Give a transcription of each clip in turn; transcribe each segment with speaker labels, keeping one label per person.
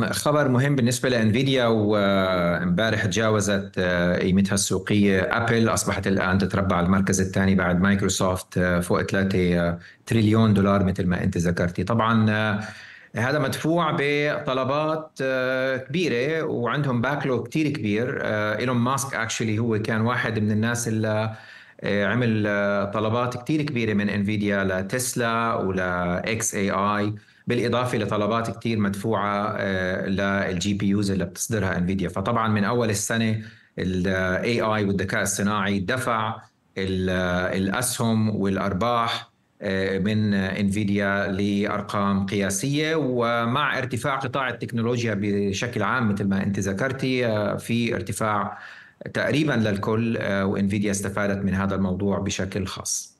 Speaker 1: خبر مهم بالنسبه لانفيديا وامبارح تجاوزت آه، قيمتها السوقيه ابل اصبحت الان تتربع على المركز الثاني بعد مايكروسوفت آه، فوق 3 آه، تريليون دولار مثل ما انت ذكرتي طبعا هذا مدفوع بطلبات كبيره وعندهم باكلوج كثير كبير ايلون ماسك اكشلي هو كان واحد من الناس اللي عمل طلبات كثير كبيره من انفيديا لتسلا ولا اكس اي اي بالاضافه لطلبات كثير مدفوعه آه، للجي بي يوز اللي بتصدرها انفيديا فطبعا من اول السنه الاي اي والذكاء الصناعي دفع الاسهم والارباح آه، من انفيديا لارقام قياسيه ومع ارتفاع قطاع التكنولوجيا بشكل عام مثل ما انت ذكرتي آه، في ارتفاع تقريبا للكل وانفيديا استفادت من هذا الموضوع بشكل خاص.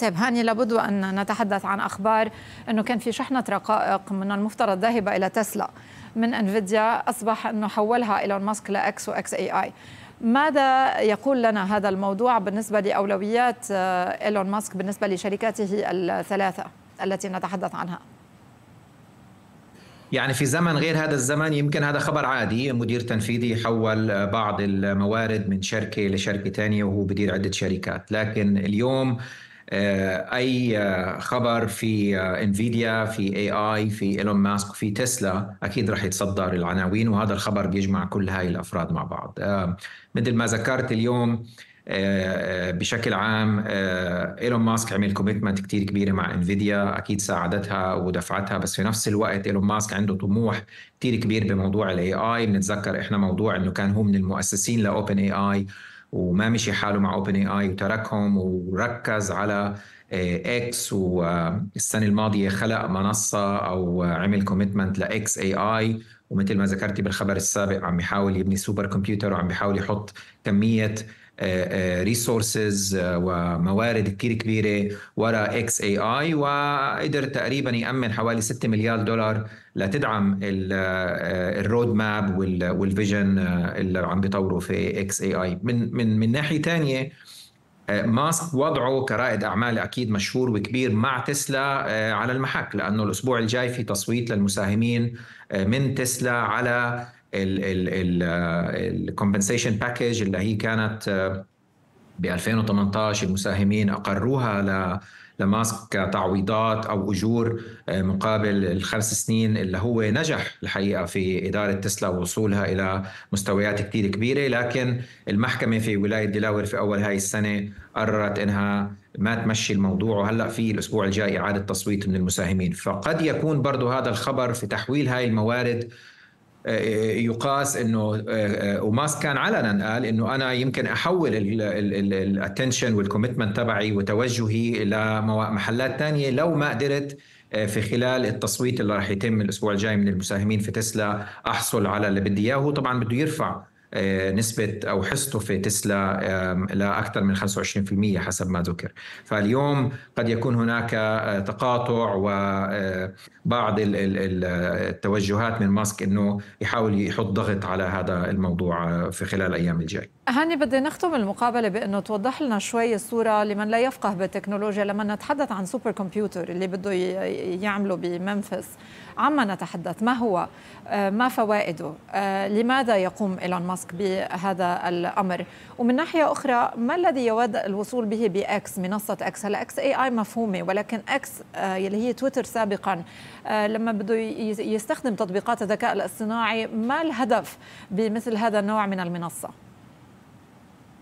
Speaker 2: طيب هاني لابد أن نتحدث عن أخبار أنه كان في شحنة رقائق من المفترض ذاهبة إلى تسلا من انفيديا أصبح أنه حولها إيلون ماسك لإكس وإكس أي آي ماذا يقول لنا هذا الموضوع بالنسبة لأولويات إيلون ماسك بالنسبة لشركاته الثلاثة التي نتحدث عنها؟
Speaker 1: يعني في زمن غير هذا الزمن يمكن هذا خبر عادي مدير تنفيذي حول بعض الموارد من شركة لشركة ثانية وهو بدير عدة شركات لكن اليوم آه، اي آه، خبر في انفيديا آه، في اي اي في ايلون ماسك في تسلا اكيد رح يتصدر العناوين وهذا الخبر بيجمع كل هاي الافراد مع بعض مثل ما ذكرت اليوم بشكل عام ايلون ماسك عمل كوميتمنت كتير كبيره مع انفيديا اكيد ساعدتها ودفعتها بس في نفس الوقت ايلون ماسك عنده طموح كتير كبير بموضوع الاي اي بنتذكر احنا موضوع انه كان هو من المؤسسين لاوبن اي اي وما مشي حاله مع اوبن اي اي وتركهم وركز على اكس آه، والسنه الماضيه خلق منصه او عمل كوميتمنت لاكس اي اي ومثل ما ذكرتي بالخبر السابق عم يحاول يبني سوبر كمبيوتر وعم يحاول يحط كميه ريسورسز آه، آه، آه، وموارد كتير كبيرة وراء اكس اي اي وقدر تقريبا يأمن حوالي 6 مليار دولار لتدعم الرود ماب والفيجن اللي عم بيطوره في اكس اي اي من من من ناحية ثانية ماسك وضعه كرائد اعمال اكيد مشهور وكبير مع تسلا على المحك لانه الاسبوع الجاي في تصويت للمساهمين من تسلا على الكومبنسيشن باكج اللي هي كانت آه، ب 2018 المساهمين اقروها لماسك كتعويضات او اجور آه، مقابل الخمس سنين اللي هو نجح الحقيقه في اداره تسلا ووصولها الى مستويات كثير كبيره لكن المحكمه في ولايه ديلاور في اول هاي السنه قررت انها ما تمشي الموضوع وهلا في الاسبوع الجاي اعاده تصويت من المساهمين فقد يكون برضه هذا الخبر في تحويل هاي الموارد آه، يقاس انه آه، آه، وماسك كان علنا قال انه انا يمكن احول الاتنشن والكوميتمنت تبعي وتوجهي الى محلات ثانيه لو ما قدرت في خلال التصويت اللي راح يتم الاسبوع الجاي من المساهمين في تسلا احصل على اللي بدي اياه هو طبعا بده يرفع آه، نسبة أو حصته في تسلا لأكثر من 25% حسب ما ذكر فاليوم قد يكون هناك آه، تقاطع وبعض آه، التوجهات من ماسك أنه يحاول يحط ضغط على هذا الموضوع في خلال الأيام الجاية
Speaker 2: هاني بدي نختم المقابلة بأنه توضح لنا شوي الصورة لمن لا يفقه بالتكنولوجيا لما نتحدث عن سوبر كمبيوتر اللي بده يعمله بمنفس عما نتحدث ما هو ما فوائده لماذا يقوم إيلون ماسك ماسك بهذا الامر ومن ناحيه اخرى ما الذي يود الوصول به باكس منصه اكس هلا اكس اي اي مفهومه ولكن اكس آه، اللي هي تويتر سابقا آه، لما بده يستخدم تطبيقات الذكاء الاصطناعي ما الهدف بمثل هذا النوع من المنصه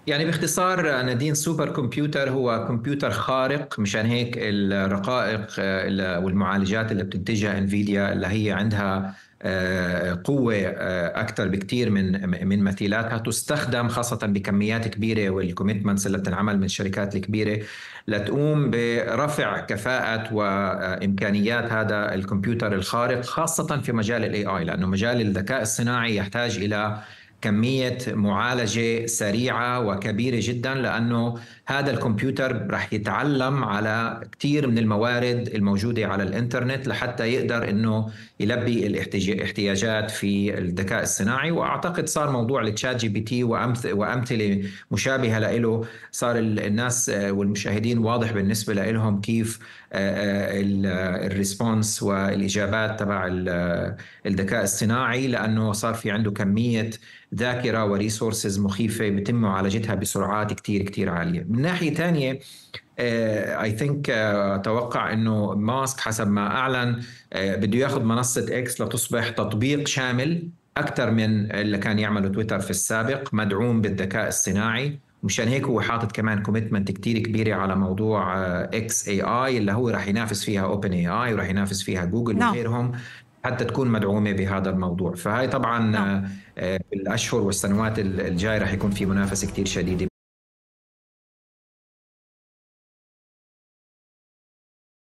Speaker 1: يعني باختصار نادين سوبر كمبيوتر هو كمبيوتر خارق مشان هيك الرقائق آه، والمعالجات اللي بتنتجها انفيديا اللي هي عندها آه، قوة آه، أكثر بكثير من من مثيلاتها تستخدم خاصة بكميات كبيرة والكوميتمنتس اللي بتنعمل من الشركات الكبيرة لتقوم برفع كفاءة وإمكانيات هذا الكمبيوتر الخارق خاصة في مجال الاي اي لأنه مجال الذكاء الصناعي يحتاج إلى كمية معالجة سريعة وكبيرة جدا لأنه هذا الكمبيوتر رح يتعلم على كثير من الموارد الموجوده على الانترنت لحتى يقدر انه يلبي الاحتياجات في الذكاء الصناعي واعتقد صار موضوع التشات جي بي تي وامثله مشابهه له صار الناس آه، والمشاهدين واضح بالنسبه لهم كيف آه، آه، الريسبونس والاجابات تبع الذكاء الصناعي لانه صار في عنده كميه ذاكره وريسورسز مخيفه بتم معالجتها بسرعات كثير كثير عاليه من ناحيه ثانيه اي ثينك اتوقع انه ماسك حسب ما اعلن آه، بده ياخذ منصه اكس لتصبح تطبيق شامل اكثر من اللي كان يعمله تويتر في السابق مدعوم بالذكاء الصناعي مشان هيك هو حاطط كمان كوميتمنت كتير كبيره على موضوع اكس اي اي اللي هو راح ينافس فيها اوبن اي اي وراح ينافس فيها جوجل no. نعم. وغيرهم حتى تكون مدعومه بهذا
Speaker 2: الموضوع فهي طبعا no. نعم. آه، آه، بالاشهر والسنوات الجايه راح يكون في منافسه كتير شديده